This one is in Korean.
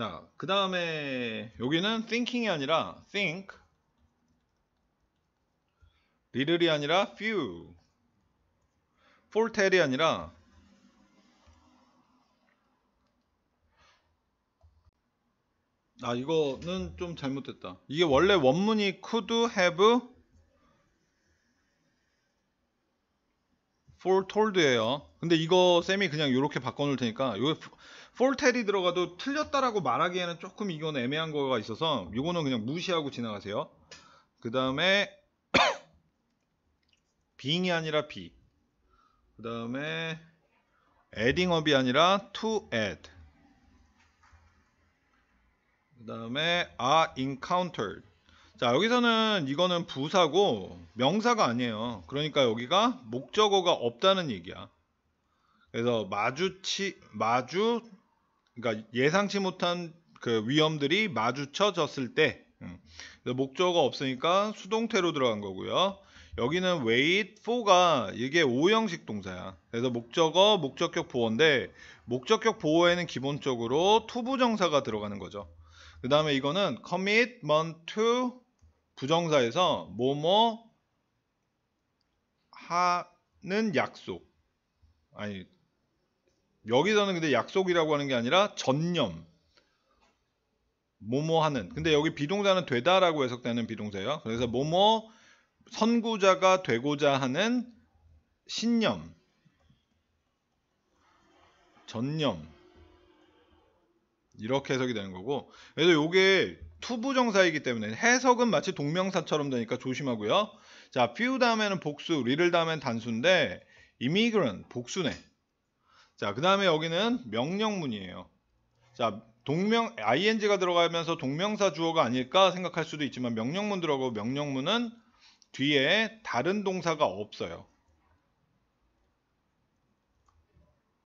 자, 그 다음에 여기는 thinking이 아니라 think, little이 아니라 few, full tell이 아니라 아 이거는 좀 잘못됐다. 이게 원래 원문이 could have foretold예요. 근데 이거 쌤이 그냥 이렇게 바꿔놓을 테니까 요 fortell이 들어가도 틀렸다라고 말하기에는 조금 이건 애매한 거가 있어서 이거는 그냥 무시하고 지나가세요. 그 다음에 being이 아니라 be. 그 다음에 adding up이 아니라 to add. 그 다음에 are encountered. 자 여기서는 이거는 부사고 명사가 아니에요 그러니까 여기가 목적어가 없다는 얘기야 그래서 마주치 마주 그러니까 예상치 못한 그 위험들이 마주쳐졌을 때 음. 목적어가 없으니까 수동태로 들어간 거고요 여기는 wait for가 이게 5형식 동사야 그래서 목적어 목적격 보호인데 목적격 보호에는 기본적으로 투부정사가 들어가는 거죠 그 다음에 이거는 commitment to 부정사에서 뭐뭐 하는 약속 아니 여기서는 근데 약속이라고 하는 게 아니라 전념 뭐뭐 하는 근데 여기 비동사는 되다라고 해석되는 비동사예요 그래서 뭐뭐 선구자가 되고자 하는 신념 전념 이렇게 해석이 되는 거고 그래서 요게 투부정사이기 때문에 해석은 마치 동명사처럼 되니까 조심하고요 자 few 다음에는 복수 리를 다음엔 단수인데 immigrant 복수네 자 그 다음에 여기는 명령문이에요 자 동명 ing가 들어가면서 동명사 주어가 아닐까 생각할 수도 있지만 명령문 들어가고 명령문은 뒤에 다른 동사가 없어요